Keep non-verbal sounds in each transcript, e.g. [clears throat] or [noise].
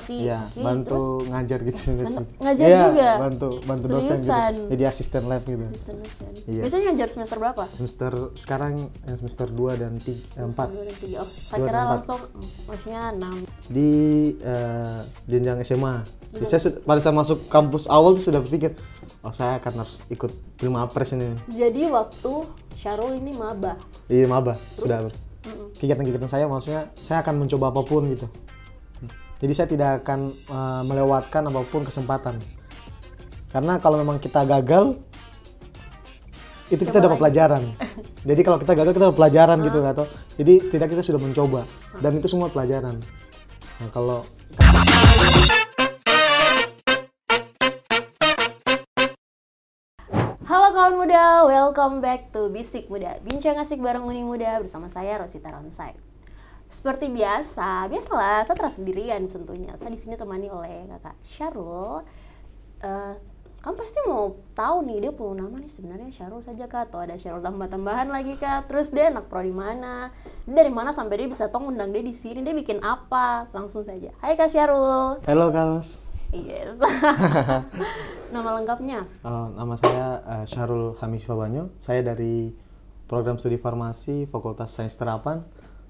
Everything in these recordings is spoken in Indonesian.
si ya, Ki, bantu terus ngajar gitu sih ngajar ya, juga bantu bantu Seriusan. dosen gitu jadi asisten lab gitu asisten dosen. Kan? Iya. biasanya ngajar semester berapa semester sekarang yang semester 2 dan 3 eh, empat oh saya kira langsung maksudnya 6 di uh, jenjang SMA jadi saya pada saya masuk kampus awal tuh sudah berpikir oh saya akan harus ikut prima apres ini jadi waktu Syarul ini maba iya maba sudah kegiatan-kegiatan saya maksudnya saya akan mencoba apapun gitu jadi saya tidak akan uh, melewatkan apapun kesempatan. Karena kalau memang kita gagal, itu Coba kita dapat lagi. pelajaran. [laughs] Jadi kalau kita gagal kita dapat pelajaran uh. gitu ah. atau jadi setidaknya kita sudah mencoba dan itu semua pelajaran. Nah kalau Halo kawan muda, welcome back to Bisik Muda. Bincang asik bareng Uni Muda bersama saya Rosita Ronsai. Seperti biasa, biasalah saya terasa sendirian tentunya. Saya di sini temani oleh kakak Syarul. Uh, eh, kamu pasti mau tahu nih dia perlu nama nih sebenarnya Syarul saja kak atau ada Syarul tambah-tambahan lagi kak terus dia anak pro di mana dari mana sampai dia bisa tong undang dia di sini dia bikin apa langsung saja Hai kak Syarul Halo Carlos Yes [laughs] nama lengkapnya uh, nama saya uh, eh, Syarul Hamis Fabanyo saya dari program studi farmasi Fakultas Sains Terapan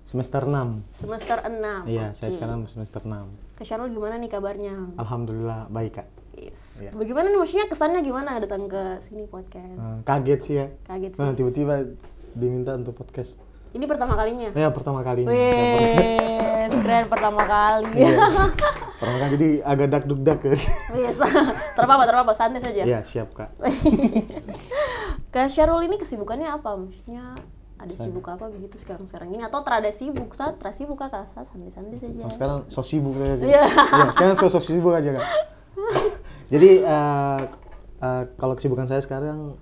Semester 6. Semester 6. Iya, okay. saya sekarang semester 6. Kak Syarul gimana nih kabarnya? Alhamdulillah baik, Kak. Yes. Ya. Bagaimana nih maksudnya kesannya gimana datang ke sini podcast? Eh, kaget sih ya. Kaget eh, sih. Nah, tiba-tiba diminta untuk podcast. Ini pertama kalinya? Iya, pertama kalinya. Wih, keren pertama kali. Iya. [laughs] pertama kali jadi agak dak duk dak kan. Yes. [laughs] terpapa, terpapa, santai saja. Iya, siap, Kak. [laughs] Kak Syarul ini kesibukannya apa? Maksudnya ada Saya. sibuk apa begitu sekarang sekarang ini atau terada sibuk saat terada sibuk kak saat santai santai saja oh, sekarang so sibuk saja yeah. ya, iya, sekarang so, so sibuk aja kan [laughs] jadi uh, uh, kalau kesibukan saya sekarang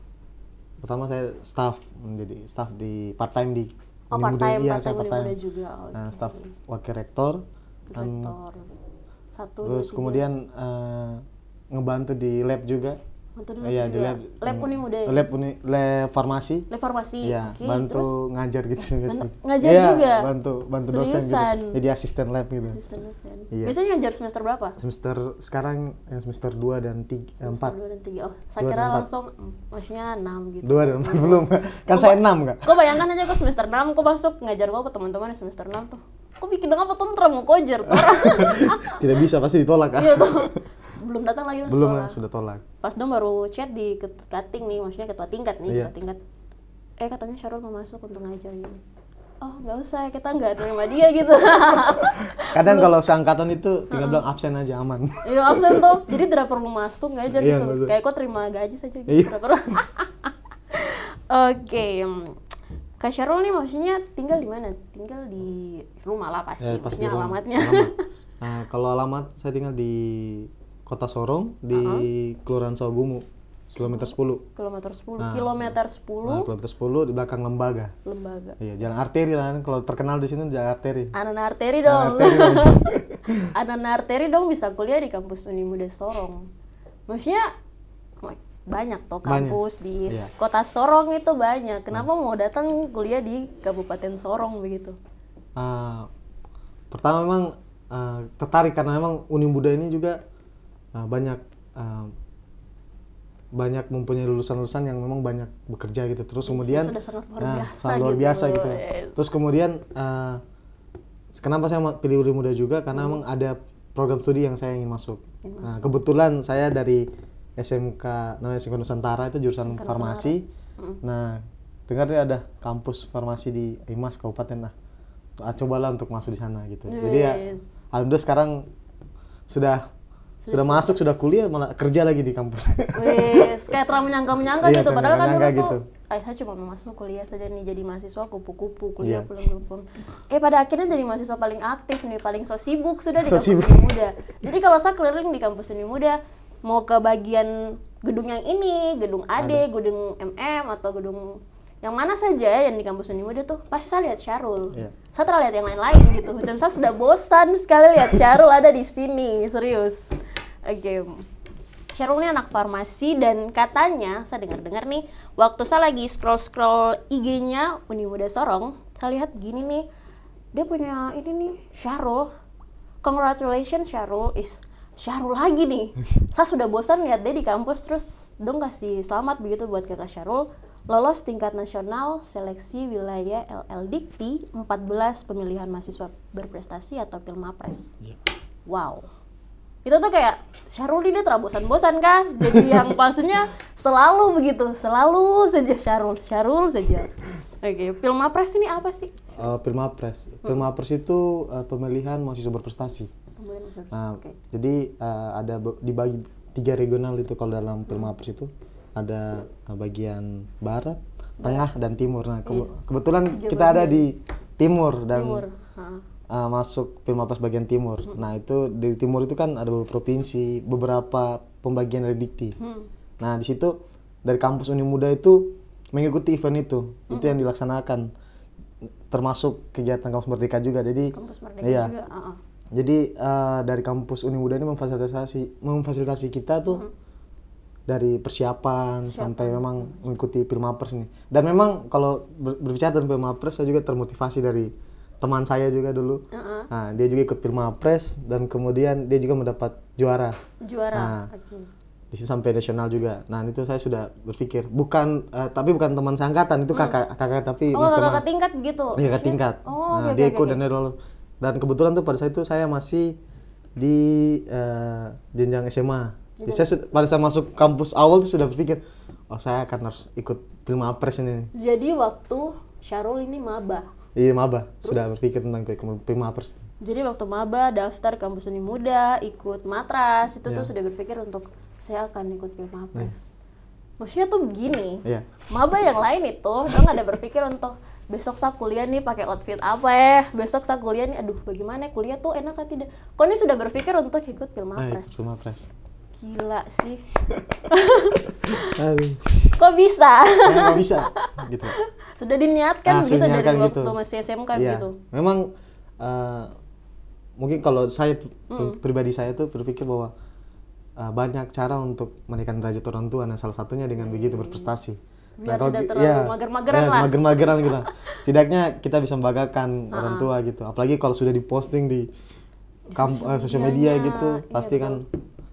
pertama saya staff menjadi staff di part time di oh, part time, muda, iya, part time, part -time. juga nah, okay. staff wakil rektor rektor satu terus kemudian uh, ngebantu di lab juga Bantu Iya, di iya. lab. ya. Lab Uni Muda. Ya? Lab Uni lab farmasi. Lab farmasi. Iya, okay, bantu terus? ngajar gitu sih. Ngajar iya, juga. bantu bantu Seriusan. dosen gitu. Jadi asisten lab gitu. Asisten dosen. Iya. Biasanya ngajar semester berapa? Semester sekarang yang semester 2 dan 3 semester 4. 2 dan 3. Oh, saya kira langsung maksudnya 6 gitu. 2 dan 4 belum. [laughs] kan saya 6, Kak. Kok bayangkan aja kok semester 6 kok masuk ngajar gue ke teman-teman yang semester 6 tuh. Kok bikin dengan apa tuh, tentrem, kojer, Tidak bisa, pasti ditolak kan? Iya, [laughs] belum datang lagi mas belum tolak. sudah tolak pas dong baru chat di cutting nih maksudnya ketua tingkat nih iya. ketua tingkat eh katanya Syarul mau masuk untuk ngajar gitu oh nggak usah kita nggak terima dia gitu [laughs] kadang kalau seangkatan itu tinggal bilang absen aja aman iya absen tuh [laughs] jadi tidak perlu masuk ngajar iya, gitu kayak kok terima gaji saja gitu iya. [laughs] oke oke Kak Syarul nih maksudnya tinggal di mana? Tinggal di rumah lah pasti, ya, pasti maksudnya alamatnya. Alamat. Nah, kalau alamat saya tinggal di Kota Sorong di uh -huh. Kelurahan Sawagumu kilometer sepuluh Kilometer sepuluh Nah, kilometer sepuluh Nah, kilometer sepuluh di belakang lembaga. Lembaga. Iya, jalan arteri lah kalau terkenal di sini jalan arteri. Anan arteri dong. Anan arteri dong. [laughs] arteri dong bisa kuliah di kampus Unimuda Sorong. Maksudnya banyak toh kampus banyak. di iya. kota Sorong itu banyak. Kenapa hmm. mau datang kuliah di Kabupaten Sorong begitu? Uh, pertama memang uh, tertarik karena memang Unimuda ini juga Ah, banyak uh, banyak mempunyai lulusan-lulusan yang memang banyak bekerja gitu terus iya, kemudian sudah sangat luar nah, biasa, luar gitu, biasa gitu, terus kemudian uh, kenapa saya pilih Uri Muda juga karena hmm. memang ada program studi yang saya ingin masuk nah, kebetulan saya dari SMK namanya SMK Nusantara itu jurusan SMK farmasi hmm. nah dengar ada kampus farmasi di Imas Kabupaten nah cobalah untuk masuk di sana gitu yes. jadi ya alhamdulillah sekarang sudah sudah, sudah masuk sudah kuliah malah kerja lagi di kampus Wih, kayak terlalu menyangka menyangka iya, gitu padahal kan dulu gitu. tuh eh, saya cuma mau masuk kuliah saja nih jadi mahasiswa kupu-kupu kuliah yeah. Iya. pulang-pulang eh pada akhirnya jadi mahasiswa paling aktif nih paling so sibuk sudah di kampus sibuk. Muda jadi kalau saya keliling di kampus ini Muda mau ke bagian gedung yang ini gedung AD Ada. gedung MM atau gedung yang mana saja ya yang di kampus ini Muda tuh pasti saya lihat Syarul. Yeah. Saya terlihat yang lain-lain gitu. Dan saya sudah bosan sekali lihat Syarul ada di sini, serius. Oke. Okay. ini anak farmasi dan katanya saya dengar-dengar nih waktu saya lagi scroll-scroll IG-nya Uni Muda Sorong, saya lihat gini nih. Dia punya ini nih Syahrul. Congratulations Syahrul is Syahrul lagi nih. [laughs] saya sudah bosan lihat dia di kampus terus dong kasih selamat begitu buat kakak Syahrul lolos tingkat nasional seleksi wilayah LL Dikti 14 pemilihan mahasiswa berprestasi atau Pilmapres. Iya. Wow itu tuh kayak Syahrul ini terobosan bosan kan jadi yang palsunya [laughs] selalu begitu selalu saja Syahrul Syahrul saja oke okay. apres ini apa sih uh, eh, apres film hmm. itu uh, pemilihan mahasiswa berprestasi pemilihan Nah, okay. jadi uh, ada dibagi tiga regional itu kalau dalam film hmm. apres itu ada bagian barat tengah dan timur nah ke kebetulan kita ada di timur dan timur uh, masuk pers bagian timur. Hmm. Nah, itu dari timur itu kan ada beberapa provinsi, beberapa pembagian dari Dikti. Hmm. Nah, di situ dari kampus Uni Muda itu mengikuti event itu. Hmm. Itu yang dilaksanakan. Termasuk kegiatan kampus Merdeka juga. Jadi Kampus Merdeka iya. juga. Uh -uh. Jadi uh, dari kampus Uni Muda ini memfasilitasi memfasilitasi kita tuh hmm. dari persiapan Siapa? sampai memang mengikuti Pilmapres ini. Dan memang kalau berbicara tentang Pilmapres saya juga termotivasi dari teman saya juga dulu. Uh -uh. Nah, dia juga ikut Press dan kemudian dia juga mendapat juara. Juara. Nah, okay. Di sini sampai nasional juga. Nah, itu saya sudah berpikir bukan uh, tapi bukan teman seangkatan, itu hmm. kakak hmm. kakak tapi oh, mas kakak tingkat gitu. Iya, kakak tingkat. Oh, nah, okay, dia ikut okay. dan dia lolos. Dan kebetulan tuh pada saat itu saya masih di uh, jenjang SMA. Jadi saya pada saya masuk kampus awal tuh sudah berpikir, oh saya akan harus ikut apres ini. Jadi waktu Syarul ini maba Iya maba, sudah berpikir tentang itu pemapers. Jadi waktu maba daftar kampus Uni Muda, ikut matras itu yeah. tuh iya. sudah berpikir untuk saya akan ikut pemapers. Iya. Yeah. Maksudnya tuh begini, yeah. maba yang lain itu udah nggak ada berpikir untuk besok saya kuliah nih pakai outfit apa ya besok saya kuliah nih aduh bagaimana kuliah tuh enak atau tidak kok ini sudah berpikir untuk ikut film Nah, pers gila sih kok bisa ya, kok bisa gitu sudah diniatkan nah, gitu dari kan waktu gitu. masih SMK ya. gitu memang uh, mungkin kalau saya mm. pribadi saya tuh berpikir bahwa uh, banyak cara untuk menaikkan derajat orang tua nah salah satunya dengan hmm. begitu berprestasi biar nah, kalau tidak terlalu ya, mager-mageran ya, lah. Mager-mageran gitu [laughs] Setidaknya kita bisa membanggakan uh-huh. orang ah. tua gitu. Apalagi kalau sudah diposting di, di sosial eh, media gitu, iya, pasti kan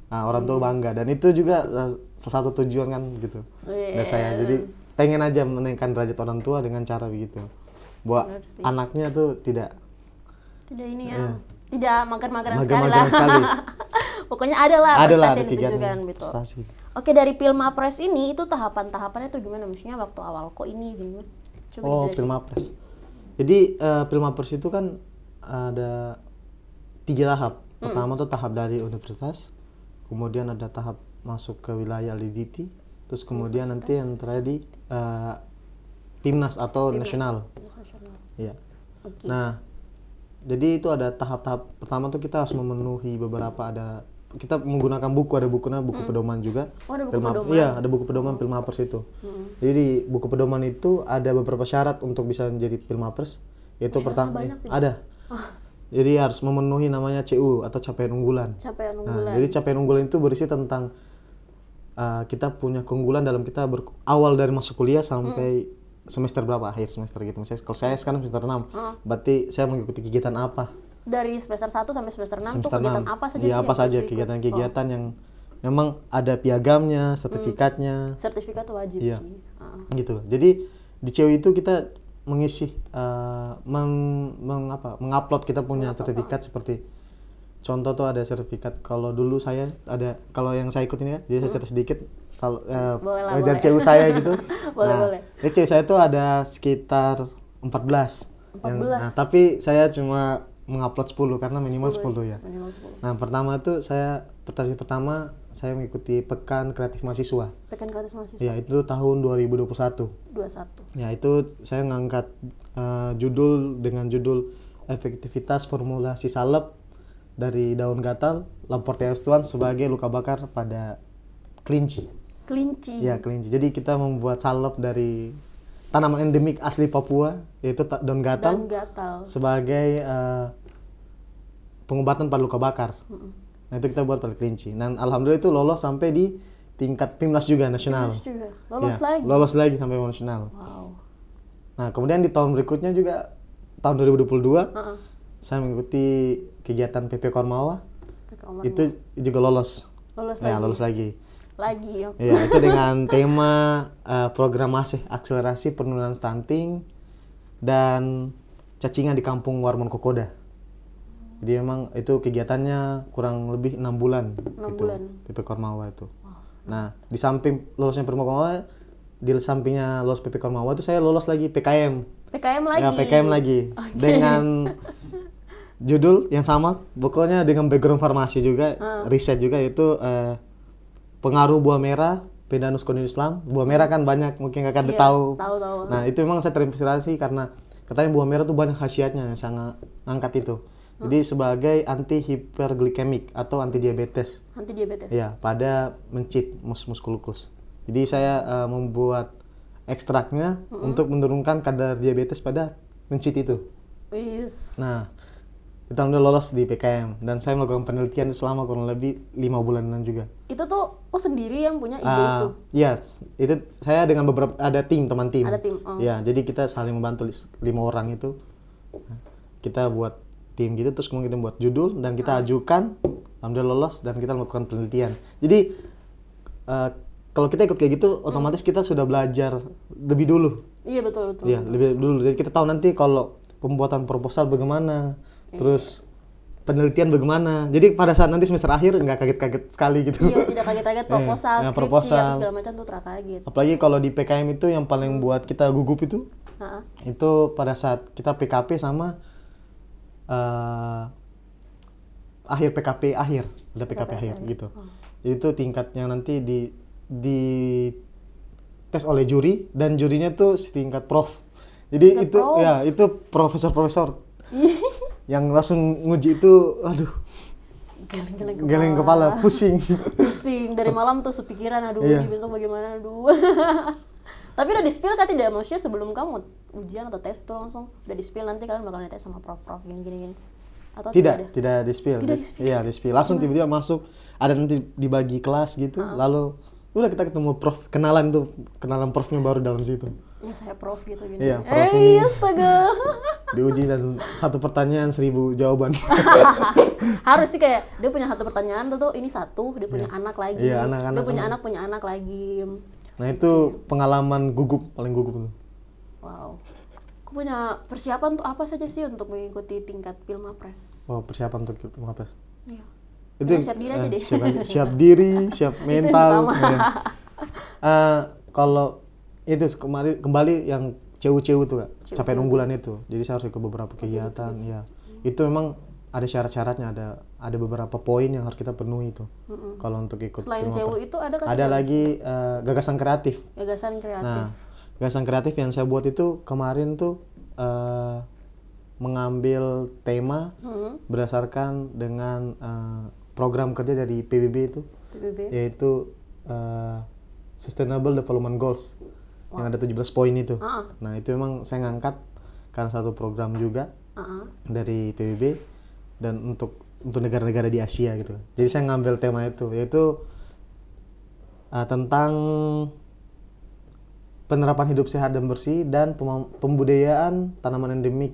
Nah, orang yes. tua bangga dan itu juga eh, salah satu tujuan kan gitu. Oh, yes. Iya, dari saya. Iya. Jadi pengen aja menaikkan derajat orang tua dengan cara begitu. Buat anaknya tuh tidak tidak ini ya. ya. Tidak mager-mageran sekali lah. Sekali. [laughs] Pokoknya adalah adalah ada tiga gitu kan, gitu. prestasi. Oke, dari Press ini itu tahapan-tahapannya tuh gimana maksudnya waktu awal kok ini gimana? Coba oh, Press. Jadi uh, eh, Press itu kan ada tiga tahap. Hmm. Pertama mm -hmm. tuh tahap dari universitas, kemudian ada tahap masuk ke wilayah LDT terus iya, kemudian nanti yang terakhir di uh, timnas atau timnas. nasional ya okay. nah jadi itu ada tahap-tahap pertama tuh kita harus memenuhi beberapa ada kita menggunakan buku ada bukunya buku hmm. pedoman juga oh, ada buku film pedoman. iya ada buku pedoman oh. film apers itu hmm. jadi buku pedoman itu ada beberapa syarat untuk bisa menjadi film apers yaitu pertama ya? ada oh. Jadi harus memenuhi namanya CU atau capaian unggulan. Capaian nah, unggulan. Nah, jadi capaian unggulan itu berisi tentang uh, kita punya keunggulan dalam kita ber awal dari masuk kuliah sampai hmm. semester berapa akhir semester gitu. Misalnya kalau saya sekarang semester 6, -huh. Ah. berarti saya mengikuti kegiatan apa? Dari semester 1 sampai semester 6 semester tuh kegiatan 6. apa saja? Iya, apa saja kegiatan-kegiatan oh. yang memang ada piagamnya, sertifikatnya. Hmm. Sertifikat wajib ya. sih. Uh. Gitu. Jadi di CU itu kita mengisi uh, meng, meng apa mengupload kita punya Mengapa? sertifikat apa. Ah. seperti contoh tuh ada sertifikat kalau dulu saya ada kalau yang saya ikut ini ya dia hmm? cerita sedikit kalau uh, eh, boleh dari CU saya gitu [laughs] boleh, nah boleh. Di CU saya tuh ada sekitar 14 14 yang, nah, tapi saya cuma mengupload 10 karena minimal 10, 10 ya minimal 10. nah pertama tuh saya prestasi pertama saya mengikuti Pekan Kreatif Mahasiswa. Pekan Kreatif Mahasiswa. Ya, itu tahun 2021. 21. Ya, itu saya mengangkat uh, eh, judul dengan judul efektivitas formulasi salep dari daun gatal Lamportiaceae tuan sebagai luka bakar pada kelinci. Kelinci. Ya, kelinci. Jadi kita membuat salep dari tanaman endemik asli Papua yaitu daun gatal. Daun gatal. Sebagai uh, pengobatan pada luka bakar. Mm -mm Nah itu kita buat paling kelinci. Dan alhamdulillah itu lolos sampai di tingkat PIMNAS juga nasional. PIMNAS juga. Lolos ya, lagi. Lolos lagi sampai nasional. Wow. Nah, kemudian di tahun berikutnya juga tahun 2022 uh -uh. saya mengikuti kegiatan PP Kormawa. Itu juga lolos. Lolos ya, lagi. lolos lagi. Lagi. Okay. Ya, iya, itu dengan tema uh, program masih akselerasi penurunan stunting dan cacingan di kampung Warmon Kokoda. Jadi emang itu kegiatannya kurang lebih enam bulan. Enam gitu, bulan. PP Kormawa itu. Wow. Nah di samping lolosnya PP Kormawa, di sampingnya lolos PP Kormawa itu saya lolos lagi PKM. PKM ya, lagi. Ya PKM lagi okay. dengan [laughs] judul yang sama, pokoknya dengan background farmasi juga, uh. riset juga itu uh, eh, pengaruh buah merah Pendanus Kondin Islam. Buah merah kan banyak, mungkin kakak yeah, tahu. Tahu tahu. Nah itu memang saya terinspirasi karena katanya buah merah tuh banyak khasiatnya yang sangat ngangkat itu. Jadi sebagai anti hiperglikemik atau anti diabetes. Anti diabetes. Ya, pada mencit mus muskulukus. Jadi saya uh, membuat ekstraknya mm -hmm. untuk menurunkan kadar diabetes pada mencit itu. Yes. Nah, kita udah lolos di PKM dan saya melakukan penelitian selama kurang lebih lima bulanan juga. Itu tuh oh sendiri yang punya ide uh, itu? Iya, yes, itu saya dengan beberapa ada tim teman tim. Ada tim. Oh. Ya, jadi kita saling membantu lima orang itu. Kita buat tim gitu terus kemudian kita buat judul dan kita ah. ajukan alhamdulillah lolos dan kita melakukan penelitian jadi uh, kalau kita ikut kayak gitu hmm. otomatis kita sudah belajar lebih dulu iya betul betul iya lebih dulu jadi kita tahu nanti kalau pembuatan proposal bagaimana iya. terus penelitian bagaimana. Jadi pada saat nanti semester akhir nggak kaget-kaget sekali gitu. Iya, tidak kaget-kaget [laughs] iya, proposal, ya proposal. skripsi, segala macam tuh terkaget. Apalagi kalau di PKM itu yang paling hmm. buat kita gugup itu, Ha-ha. itu pada saat kita PKP sama uh, akhir PKP akhir ada PKP, PKP akhir, akhir gitu oh. jadi itu tingkatnya nanti di di tes oleh juri dan jurinya tuh setingkat prof jadi Tingkat itu prof. ya itu profesor-profesor [laughs] yang langsung nguji itu aduh geleng-geleng kepala. kepala pusing [laughs] pusing dari malam tuh sepikiran aduh iya. besok bagaimana aduh [laughs] Tapi udah di-spill kan tidak maksudnya sebelum kamu ujian atau tes itu langsung udah di-spill nanti kalian bakal ngetes sama prof-prof gini gini. gini. Atau tidak, tidak, tidak di-spill. Tidak di-spill. Iya, di-spill. Langsung tiba-tiba masuk ada nanti dibagi kelas gitu, ah. lalu udah kita ketemu prof, kenalan tuh, kenalan profnya baru dalam situ. Ya saya prof gitu gini. Iya, eh, prof. hey, iya, astaga. [laughs] diuji dan satu pertanyaan seribu jawaban. [laughs] Harus sih kayak dia punya satu pertanyaan tuh, tuh ini satu, dia punya yeah. anak lagi. yeah, anak-anak. Dia punya anak, anak punya anak lagi. Nah itu pengalaman gugup paling gugup tuh. Wow. Aku punya persiapan untuk apa saja sih untuk mengikuti tingkat Pilmapres? Oh, persiapan untuk Pilmapres. Iya. Itu ya, siap diri eh, aja deh. Siap, siap diri, siap [laughs] mental. Gitu ya. uh, kalau itu kemari kembali yang cewu-cewu tuh kak, Capek unggulan itu. Jadi saya harus ikut beberapa oh, gitu, gitu, kegiatan, oh, ya. Hmm. Itu memang ada syarat-syaratnya ada ada beberapa poin yang harus kita penuhi itu mm-hmm. kalau untuk ikut selain CEU itu ada kan ada lagi uh, gagasan kreatif gagasan kreatif nah gagasan kreatif yang saya buat itu kemarin tuh uh, mengambil tema mm-hmm. berdasarkan dengan uh, program kerja dari PBB itu PBB. yaitu uh, Sustainable Development Goals wow. yang ada 17 poin itu uh-uh. nah itu memang saya ngangkat karena satu program juga uh-uh. dari PBB dan untuk untuk negara-negara di Asia gitu. Jadi saya ngambil tema itu yaitu uh, tentang penerapan hidup sehat dan bersih dan pembudayaan tanaman endemik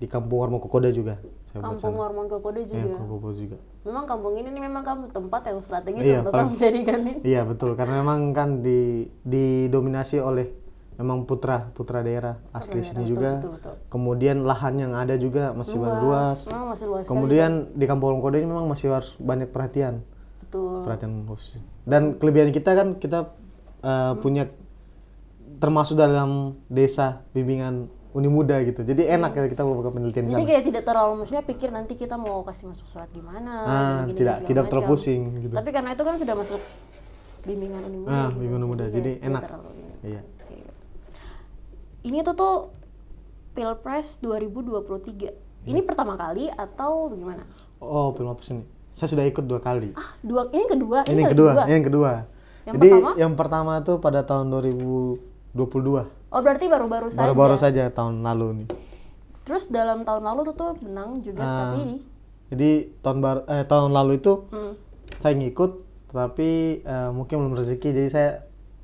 di Kampung Warmokokoda juga. Saya kampung Warmokokoda iya, juga. Kampung juga. Memang kampung ini, ini memang kamu tempat yang strategis iya, untuk kamu [laughs] jadikan ini. Iya, betul. Karena memang kan di didominasi oleh memang putra putra daerah asli daerah, sini juga. Betul, betul. Kemudian lahan yang ada juga masih luas. luas. Memang masih luas. Kemudian kan? di Kampung Kode ini memang masih harus banyak perhatian. Betul. Perhatian khusus. Dan kelebihan kita kan kita uh, hmm. punya termasuk dalam desa bimbingan Uni Muda gitu. Jadi iya. enak hmm. ya kita melakukan penelitian Jadi kayak tidak terlalu maksudnya pikir nanti kita mau kasih masuk surat gimana. Ah, gini, tidak gini, tidak terlalu pusing gitu. Tapi karena itu kan sudah masuk bimbingan Uni Muda. Ah, gitu. bimbingan Uni Muda. Jadi, Jadi enak. Iya ini tuh tuh Pilpres 2023. Ini iya. pertama kali atau bagaimana? Oh, pilpres ini. Saya sudah ikut dua kali. Ah, dua. Ini kedua. Ini, ini kedua. kedua. Ini yang kedua. Yang Jadi pertama? yang pertama itu pada tahun 2022. Oh, berarti baru-baru saja. Baru-baru saja tahun lalu nih. Terus dalam tahun lalu tuh tuh menang juga uh, tapi ini. Jadi tahun bar, eh tahun lalu itu hmm. saya ngikut tapi uh, mungkin belum rezeki jadi saya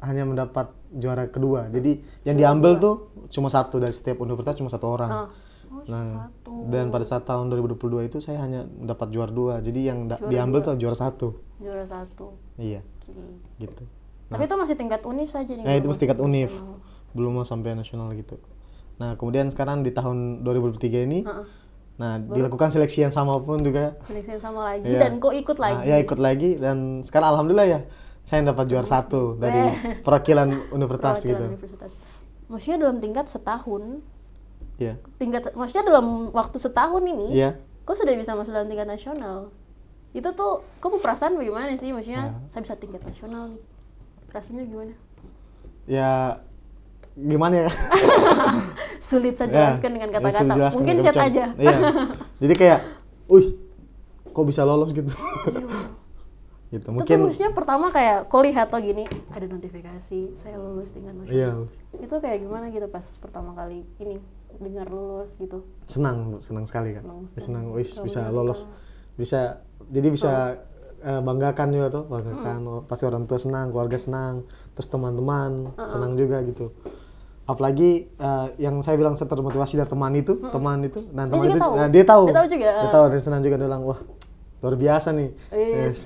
hanya mendapat juara kedua. Jadi yang diambil tuh cuma satu dari setiap universitas cuma satu orang. Oh. Oh, nah, satu. dan pada saat tahun 2022 itu saya hanya dapat juara dua. Jadi yang juara diambil dua. tuh juara satu. Juara satu. Iya. Okay. Gitu. Nah, Tapi itu masih tingkat univ saja nih. Nah, itu masih tingkat univ. Oh. Belum mau sampai nasional gitu. Nah, kemudian sekarang di tahun 2023 ini uh -uh. Nah, Belum. dilakukan seleksi yang sama pun juga. Seleksi yang sama lagi ya. dan kok ikut nah, lagi. Nah, ya ikut lagi dan sekarang alhamdulillah ya saya dapat juara satu dari [laughs] perwakilan universitas perwakilan gitu. Universitas. Maksudnya dalam tingkat setahun. Yeah. Tingkat maksudnya dalam waktu setahun ini. Iya. Yeah. Kok sudah bisa masuk dalam tingkat nasional? Itu tuh kok perasaan bagaimana sih maksudnya yeah. saya bisa tingkat nasional rasanya gimana? Ya gimana ya? [laughs] sulit saja ya. jelaskan ya, dengan kata-kata. Ya, Mungkin chat aja. Iya. Jadi kayak, [laughs] "Uih, kok bisa lolos gitu?" Iya, gitu. Itu Mungkin itu lulusnya pertama kayak kau lihat tuh gini, ada notifikasi saya lulus dengan nasional. Iya. Itu kayak gimana gitu pas pertama kali ini dengar lulus gitu. Senang, senang sekali kan. Senang, ya, senang. wis bisa lolos. Bisa jadi bisa oh. uh, banggakan juga tuh, banggakan. Hmm. Pasti orang tua senang, keluarga senang, terus teman-teman uh -uh. senang juga gitu apalagi uh, yang saya bilang saya termotivasi dari teman itu hmm. teman itu dan nah, dia teman itu tahu. Nah, dia tahu dia tahu juga dia tahu dan senang juga dia bilang wah luar biasa nih yes. yes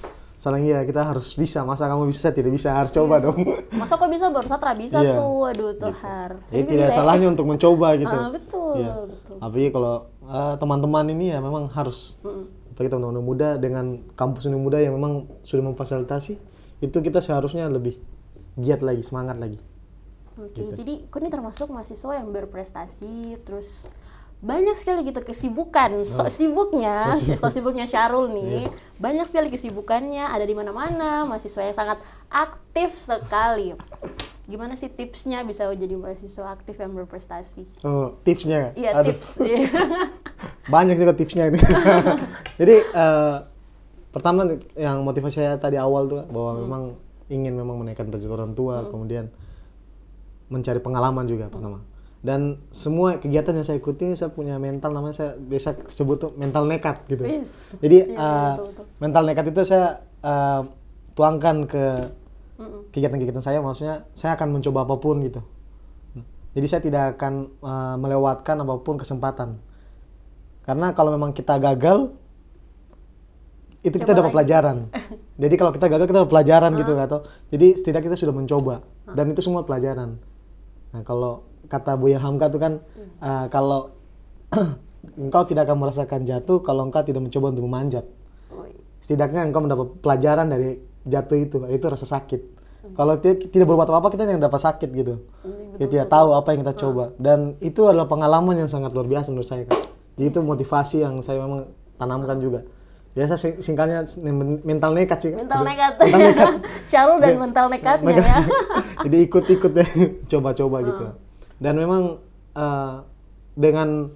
Soalnya iya kita harus bisa, masa kamu bisa tidak bisa harus coba iya. dong. [laughs] Masa kok bisa baru satra bisa yeah. tuh, aduh tuh gitu. har. Jadi tidak ya? salahnya untuk mencoba ah, gitu. Uh, betul, iya. betul. Tapi kalau teman eh, teman-teman ini ya memang harus mm -mm. apalagi teman-teman muda dengan kampus ini muda yang memang sudah memfasilitasi itu kita seharusnya lebih giat lagi, semangat lagi. Oke, okay, gitu. jadi kok ini termasuk mahasiswa yang berprestasi terus banyak sekali gitu kesibukan oh. sok sibuknya oh, [laughs] sok sibuknya Syarul nih iya. banyak sekali kesibukannya ada di mana-mana mahasiswa yang sangat aktif sekali gimana sih tipsnya bisa menjadi mahasiswa aktif yang berprestasi oh tipsnya iya Aduh. tips iya. [laughs] banyak juga tipsnya ini [laughs] jadi uh, pertama yang motivasi saya tadi awal tuh bahwa hmm. memang ingin memang menaikkan derajat orang tua hmm. kemudian mencari pengalaman juga hmm. pertama dan semua kegiatan yang saya ikuti saya punya mental namanya saya biasa sebut tuh mental nekat gitu yes. jadi yeah, iya, uh, betul, betul. mental nekat itu saya uh, tuangkan ke kegiatan-kegiatan saya maksudnya saya akan mencoba apapun gitu jadi saya tidak akan uh, melewatkan apapun kesempatan karena kalau memang kita gagal itu kita dapat pelajaran. [laughs] Jadi kalau kita gagal kita dapat pelajaran uh. gitu ah. atau jadi setidaknya kita sudah mencoba uh. dan itu semua pelajaran. Nah, kalau kata Buya Hamka itu kan uh, kalau [clears throat] engkau tidak akan merasakan jatuh kalau engkau tidak mencoba untuk memanjat. Oh, iya. Setidaknya engkau mendapat pelajaran dari jatuh itu, itu rasa sakit. Hmm. Kalau tidak berbuat apa-apa kita yang dapat sakit gitu. Hmm, kita tidak tahu apa yang kita ah. coba dan itu adalah pengalaman yang sangat luar biasa menurut saya. kan Jadi itu motivasi yang saya memang tanamkan juga biasa singkatnya mental nekat sih mental Aduh, nekat mental nekat [laughs] dan iya. mental iya, nekatnya ya [laughs] jadi ikut-ikut deh ya, [laughs] coba-coba hmm. gitu dan memang uh, dengan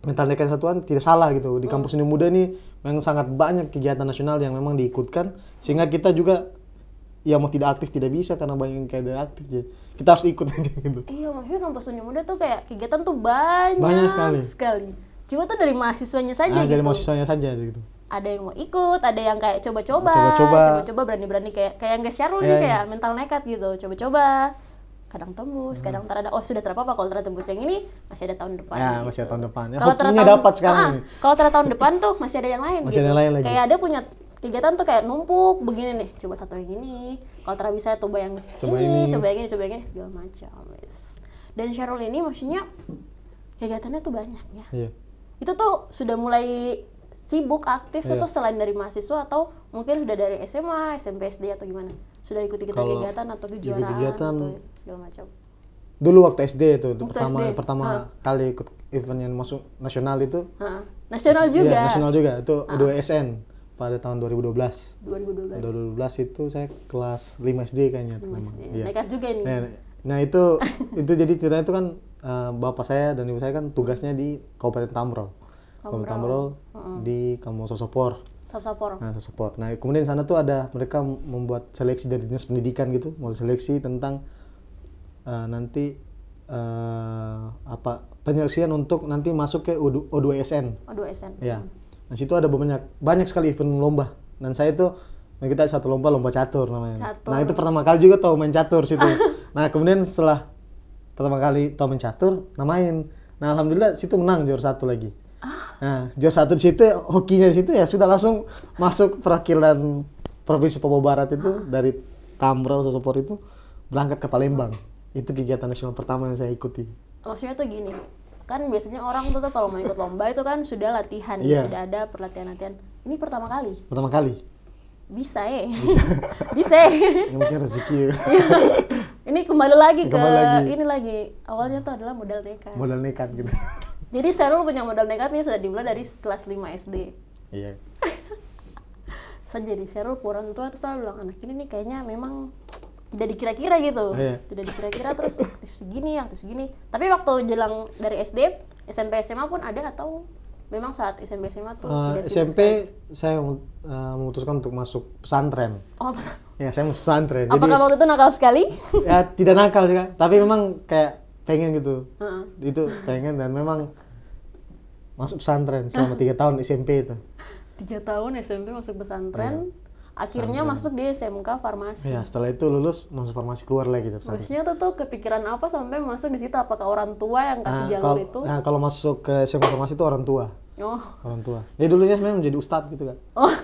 mental DKN satuan tidak salah gitu di kampus seni hmm. muda ini memang sangat banyak kegiatan nasional yang memang diikutkan sehingga kita juga ya mau tidak aktif tidak bisa karena banyak yang tidak aktif jadi kita harus ikut [laughs] aja gitu iya maksudnya kampus seni muda tuh kayak kegiatan tuh banyak banyak sekali sekali cuma tuh dari mahasiswanya saja nah, gitu. dari mahasiswanya saja gitu ada yang mau ikut, ada yang kayak coba-coba, coba-coba, berani-berani kayak kayak yang guys Syarul yeah, nih iya, iya. kayak mental nekat gitu, coba-coba kadang tembus, hmm. kadang terada. Oh sudah terapa kalau terada tembus yang ini masih ada tahun depan. Ya gitu. masih ada tahun depan. Ya, kalau terada dapat sekarang. Ah, kalau terada tahun depan tuh masih ada yang lain. Masih gitu. ada lain lagi. Kayak ada punya kegiatan tuh kayak numpuk begini nih. Coba satu yang ini. Kalau terada bisa coba yang coba ini, ini, coba yang ini, coba yang ini, segala macam. Dan Syahrul ini maksudnya kegiatannya tuh banyak ya. Iya. Itu tuh sudah mulai sibuk aktif iya. itu selain dari mahasiswa atau mungkin sudah dari SMA, SMP, SD atau gimana? Sudah ikuti ikut kegiatan atau kejuaraan? kegiatan segala macam dulu waktu SD itu waktu pertama SD. pertama ha. kali ikut event yang masuk nasional itu ha. nasional iya, juga ya, nasional juga itu ha. sn pada tahun 2012 2012 2012 itu saya kelas 5 SD kayaknya 5 memang SD. Ya. nekat juga nih nah, nah itu [laughs] itu jadi ceritanya itu kan uh, bapak saya dan ibu saya kan tugasnya di Kabupaten Tamrol Kabupaten Tamrol uh -uh. di Kampung Sosopor Sosopor. Nah, Sosopor. Nah, kemudian di sana tuh ada mereka membuat seleksi dari dinas pendidikan gitu, mau seleksi tentang uh, nanti uh, apa penyelesaian untuk nanti masuk ke O2, O2SN. O2SN. Ya. Nah, situ ada banyak banyak sekali event lomba dan saya itu nah kita satu lomba lomba catur namanya. Catur. Nah, itu pertama kali juga tahu main catur situ. [laughs] nah, kemudian setelah pertama kali tahu main catur, namain Nah, alhamdulillah situ menang juara satu lagi. Ah. Nah, juara satu di situ hokinya di situ ya sudah langsung masuk perwakilan Provinsi Papua Barat itu ah. dari Tamrau, Sosopor itu berangkat ke Palembang itu kegiatan nasional pertama yang saya ikuti maksudnya tuh gini kan biasanya orang tuh, kalau mau ikut lomba itu kan sudah latihan yeah. sudah ada perlatihan latihan ini pertama kali pertama kali bisa eh bisa, [laughs] eh. ini mungkin rezeki ya. [laughs] ini kembali lagi kembali ke lagi. ini lagi awalnya tuh adalah modal nekat modal nekat gitu [laughs] jadi Serul punya modal nekatnya sudah dimulai dari kelas 5 SD iya saya jadi seru kurang tua terus saya bilang anak ini nih kayaknya memang tidak dikira-kira gitu oh, iya. tidak dikira-kira terus aktif segini aktif segini tapi waktu jelang dari SD SMP SMA pun ada atau memang saat SMP SMA tuh uh, eh, SMP saya uh, memutuskan untuk masuk pesantren oh ya saya masuk pesantren apakah Jadi, waktu itu nakal sekali [laughs] ya tidak nakal sih tapi memang kayak pengen gitu uh -uh. itu pengen dan memang masuk pesantren selama [laughs] tiga tahun SMP itu tiga tahun SMP masuk pesantren uh akhirnya Sampai. masuk di SMK farmasi. Ya, setelah itu lulus masuk farmasi keluar lagi gitu. Maksudnya tuh tuh kepikiran apa sampai masuk di situ? Apakah orang tua yang nah, kasih nah, jalur itu? Nah, kalau masuk ke SMK farmasi itu orang tua. Oh. Orang tua. Jadi dulunya sebenarnya menjadi ustadz gitu kan. Oh. [laughs]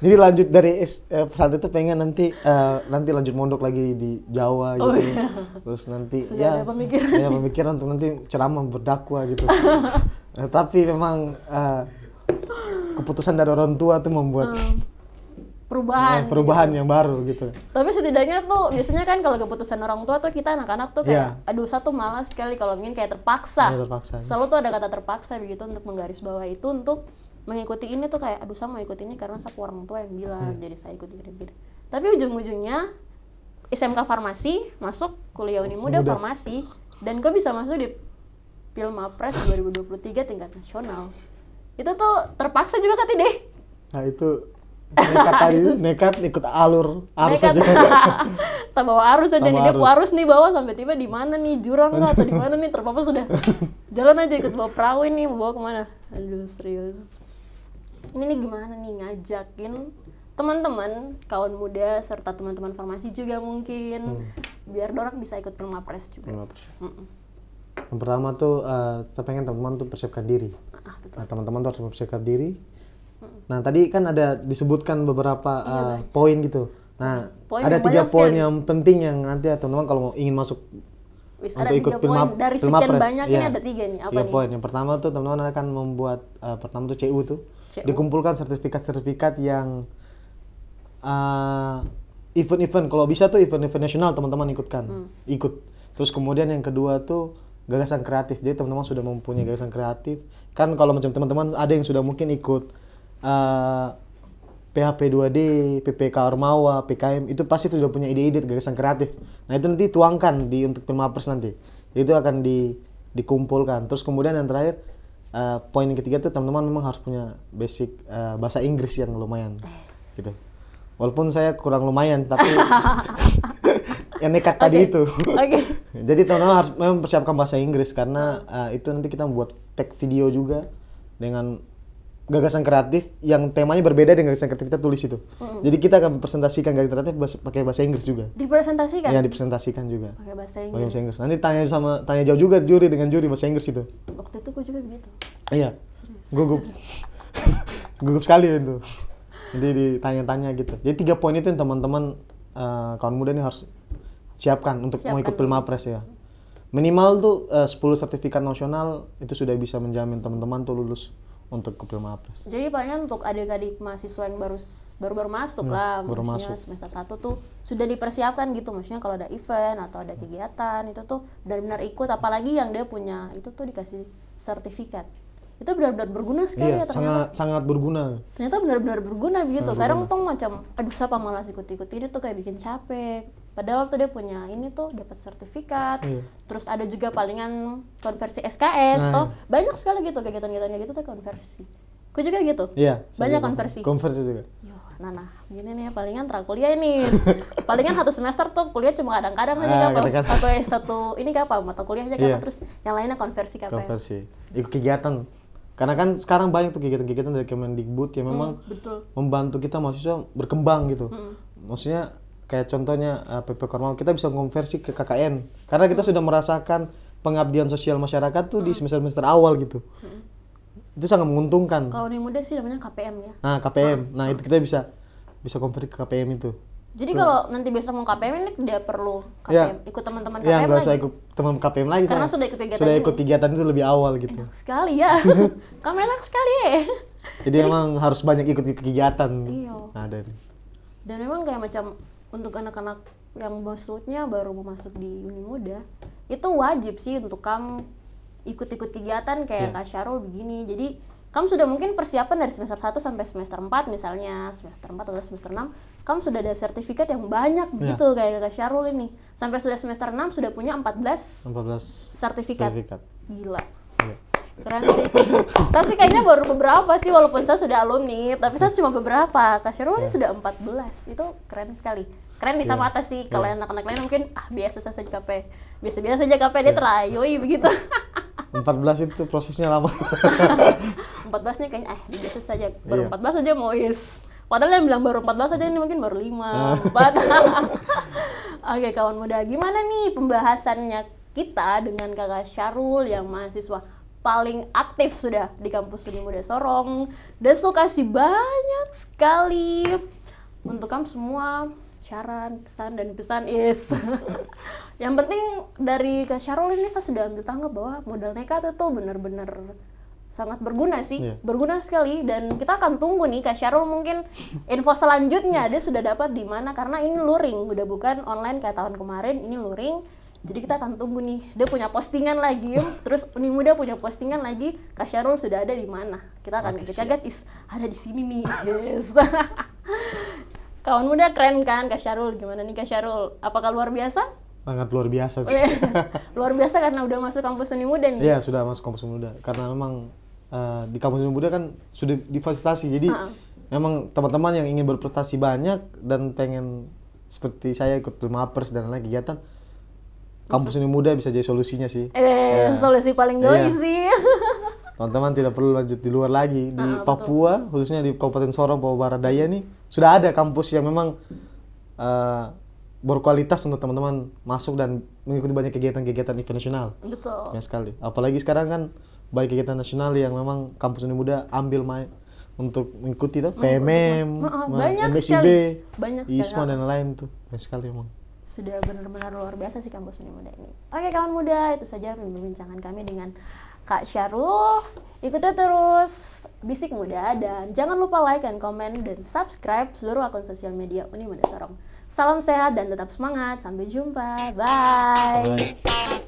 Jadi lanjut dari eh, pesantren itu pengen nanti uh, nanti lanjut mondok lagi di Jawa gitu. Oh, iya. Terus nanti [laughs] Sudah ya ada pemikiran. Ya pemikiran untuk nanti ceramah berdakwah gitu. nah, [laughs] tapi memang uh, keputusan dari orang tua tuh membuat hmm perubahan. Nah, perubahan gitu. yang baru gitu. Tapi setidaknya tuh biasanya kan kalau keputusan orang tua tuh kita anak-anak tuh kayak yeah. aduh satu malas sekali kalau ingin kayak terpaksa. Ya, terpaksa. Selalu tuh ada kata terpaksa begitu untuk menggaris bawah itu untuk mengikuti ini tuh kayak aduh sama ikut ini karena saya orang tua yang bilang yeah. jadi saya ikut ini gitu Tapi ujung-ujungnya SMK farmasi masuk kuliah Uni Muda. farmasi dan gue bisa masuk di Pilmapres 2023 tingkat nasional. Itu tuh terpaksa juga kan deh. Nah itu nekat tadi nekat ikut alur arus nekat. aja [laughs] tak bawa arus aja nih dia arus nih bawa sampai tiba di mana nih jurang lah, atau di mana nih terpapar sudah [laughs] jalan aja ikut bawa perahu ini bawa kemana aduh serius ini nih gimana nih ngajakin teman-teman kawan muda serta teman-teman farmasi juga mungkin hmm. biar dorang bisa ikut permapres juga permapres. Mm yang pertama tuh uh, saya pengen teman-teman tuh persiapkan diri ah, ah nah teman-teman tuh harus persiapkan diri Nah tadi kan ada disebutkan beberapa iya, uh, poin gitu. Nah poin ada tiga poin yang penting yang nanti ya teman-teman kalau mau ingin masuk Wis, untuk ikut film dari sekian banyak ya. ini iya. ada tiga nih apa nih? poin yang pertama tuh teman-teman akan membuat uh, pertama tuh CU tuh CU. dikumpulkan sertifikat-sertifikat yang event eh, event-event kalau bisa tuh event-event nasional teman-teman ikutkan hmm. ikut terus kemudian yang kedua tuh gagasan kreatif jadi teman-teman sudah mempunyai gagasan kreatif kan kalau macam teman-teman ada yang sudah mungkin ikut uh, eh, PHP 2D, PPK Ormawa, PKM itu pasti sudah punya ide-ide gagasan kreatif. Nah itu nanti tuangkan di untuk pemapres nanti. Itu akan di, dikumpulkan. Terus kemudian yang terakhir uh, poin yang ketiga tuh teman-teman memang harus punya basic uh, bahasa Inggris yang lumayan gitu. Walaupun saya kurang lumayan tapi [laughs] [laughs] yang nekat okay. tadi itu. Okay. [laughs] Jadi teman-teman harus memang persiapkan bahasa Inggris karena uh, itu nanti kita membuat tag video juga dengan gagasan kreatif yang temanya berbeda dengan gagasan kreatif kita tulis itu. Mm-hmm. Jadi kita akan presentasikan gagasan kreatif bahasa, pakai bahasa Inggris juga. Dipresentasikan? Ya, dipresentasikan juga. Pakai bahasa Inggris. Pakai bahasa Inggris. Nanti tanya sama tanya jauh juga juri dengan juri bahasa Inggris itu. Waktu itu gue juga begitu. Iya. Serius. Gugup. [laughs] Gugup sekali itu. Jadi ditanya-tanya gitu. Jadi tiga poin itu yang teman-teman uh, kawan muda ini harus siapkan untuk siapkan. mau ikut Pilmapres ya. Minimal tuh eh, uh, 10 sertifikat nasional itu sudah bisa menjamin teman-teman tuh lulus untuk ke Prima Apres. Jadi palingnya untuk adik-adik mahasiswa yang baru ya, baru baru masuk ya, lah, baru masuk. semester satu tuh sudah dipersiapkan gitu maksudnya kalau ada event atau ada hmm. kegiatan itu tuh benar-benar ikut apalagi yang dia punya itu tuh dikasih sertifikat itu benar-benar berguna sekali iya, ya ternyata sangat sangat berguna ternyata benar-benar berguna begitu sangat kadang tuh macam aduh siapa malas ikut-ikut ini tuh kayak bikin capek padahal tuh dia punya ini tuh dapat sertifikat iya. terus ada juga palingan konversi SKS nah. toh banyak sekali gitu kegiatan-kegiatan gitu tuh konversi Ku juga gitu. Iya. Banyak konversi. Konversi juga. Yo, nah, nah, gini nih palingan tra kuliah ini. [laughs] palingan satu semester tuh kuliah cuma kadang-kadang aja ah, kapal. Satu satu ini kapan mata kuliah aja yeah. terus yang lainnya konversi kapan? Konversi. Ikut kegiatan karena kan sekarang banyak tuh kegiatan-kegiatan dari Kemendikbud yang hmm, memang hmm, betul. membantu kita mahasiswa berkembang gitu. Hmm. Maksudnya kayak contohnya eh, PP Kormal kita bisa konversi ke KKN karena kita hmm. sudah merasakan pengabdian sosial masyarakat tuh hmm. di semester-semester awal gitu. Hmm. Itu sangat menguntungkan. Kalau yang muda sih namanya KPM ya. Nah, KPM. Hmm. Nah, itu kita bisa bisa konversi ke KPM itu. Jadi kalau nanti besok mau KPM ini tidak perlu KPM, ya. ikut teman-teman KPM ya, Iya, usah ikut teman KPM lagi. Karena saya. sudah ikut kegiatan. Sudah ikut kegiatan itu lebih awal gitu. Enak sekali ya. [laughs] Kamu enak sekali ya. Jadi, Jadi emang harus banyak ikut kegiatan. Iya. Nah, dan dan memang kayak macam untuk anak-anak yang maksudnya baru mau masuk di Uni Muda, itu wajib sih untuk kamu ikut-ikut kegiatan kayak yeah. Kak Syarul begini. Jadi kamu sudah mungkin persiapan dari semester 1 sampai semester 4 misalnya semester 4 atau semester 6 kamu sudah ada sertifikat yang banyak gitu ya. kayak kakak Syarul ini sampai sudah semester 6 sudah punya 14 14 sertifikat, sertifikat. gila iya. keren sih saya sih kayaknya baru beberapa sih walaupun saya sudah alumni tapi saya cuma beberapa kak Syarul ya. ini iya. sudah 14 itu keren sekali keren nih sama atas sih kalau anak-anak lain mungkin ah biasa saja KP biasa-biasa saja KP dia terayoi begitu [laughs] empat belas itu prosesnya lama. 14 [laughs] belasnya kayaknya eh biasa saja baru iya. empat belas aja mau Padahal yang bilang baru empat belas aja ini mungkin baru 5, 4. Iya. [laughs] Oke, kawan muda, gimana nih pembahasannya kita dengan Kakak Syarul yang mahasiswa paling aktif sudah di kampus Studi Muda Sorong dan suka kasih banyak sekali untuk kamu semua pacaran, kesan, dan pesan is. [laughs] yang penting dari Kak Syarul ini saya sudah ambil tangga bahwa modal nekat itu benar-benar sangat berguna sih, yeah. berguna sekali dan kita akan tunggu nih Kak Syarul mungkin info selanjutnya dia sudah dapat di mana karena ini luring udah bukan online kayak tahun kemarin ini luring jadi kita akan tunggu nih dia punya postingan lagi [laughs] terus ini Muda punya postingan lagi Kak Syarul sudah ada di mana kita akan kita is ada di sini nih yes. [laughs] Kawan muda keren kan Kak Syarul? Gimana nih Kak Syarul? Apakah luar biasa? Sangat luar biasa sih. Iya. [laughs] luar biasa karena udah masuk kampus seni muda nih? Iya, sudah masuk kampus seni muda. Karena memang uh, di kampus seni muda kan sudah difasilitasi. Jadi uh memang teman-teman yang ingin berprestasi banyak dan pengen seperti saya ikut Mapers dan lain kegiatan, kampus seni muda bisa jadi solusinya sih. Eh, ya. solusi paling iya. doi ya. sih. Teman-teman tidak perlu lanjut di luar lagi di Papua betul. khususnya di Kabupaten Sorong Papua Barat Daya nih sudah ada kampus yang memang uh, berkualitas untuk teman-teman masuk dan mengikuti banyak kegiatan-kegiatan internasional, nasional. Betul. Ya sekali. Apalagi sekarang kan banyak kegiatan nasional yang memang kampus Uni Muda ambil main untuk mengikuti tuh PMM, Mas, banyak MSIB, banyak ISMA dan lain tuh. Banyak sekali memang. Sudah benar-benar luar biasa sih kampus Uni Muda ini. Oke kawan muda, itu saja pembincangan kami dengan Kak Syarul. Ikuti terus Bisik Muda dan jangan lupa like and comment dan subscribe seluruh akun sosial media Uni Muda Sorong. Salam sehat dan tetap semangat. Sampai jumpa. Bye. Bye.